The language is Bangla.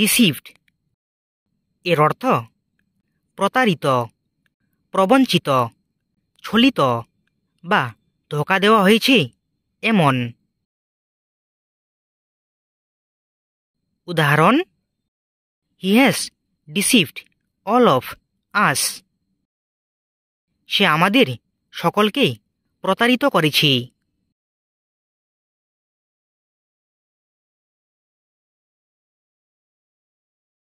ডিসিভড এর অর্থ প্রতারিত প্রবঞ্চিত ছলিত বা ধোকা দেওয়া হয়েছে এমন উদাহরণ he has deceived all of us সে আমাদের সকলকে প্রতারিত করেছে